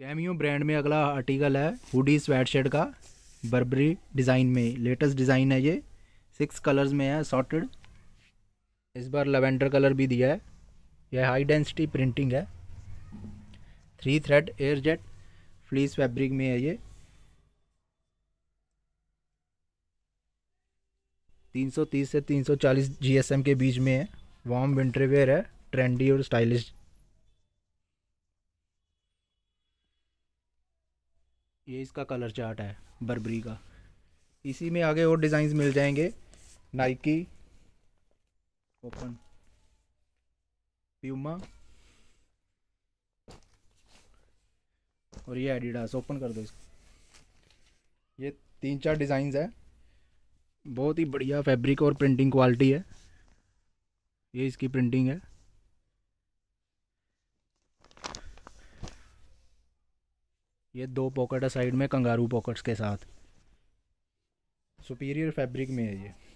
cameo brand में अगला article है हुडी स्वेटशर्ट का बर्बरी डिज़ाइन में लेटेस्ट डिज़ाइन है ये सिक्स कलर्स में है सॉर्टेड इस बार लेवेंडर कलर भी दिया है यह हाई डेंसिटी प्रिंटिंग है three thread air jet fleece fabric में है ये तीन सौ तीस से तीन सौ चालीस जी एस एम के बीच में है वार्म विंटर वेयर है ट्रेंडी और स्टाइलिश ये इसका कलर चार्ट है बर्बरी का इसी में आगे और डिज़ाइंस मिल जाएंगे नाइकी ओपन प्यूमा और ये एडिडास ओपन कर दो इसको ये तीन चार डिज़ाइंस है बहुत ही बढ़िया फैब्रिक और प्रिंटिंग क्वालिटी है ये इसकी प्रिंटिंग है ये दो पॉकेट है साइड में कंगारू पॉकेट्स के साथ सुपीरियर फैब्रिक में है ये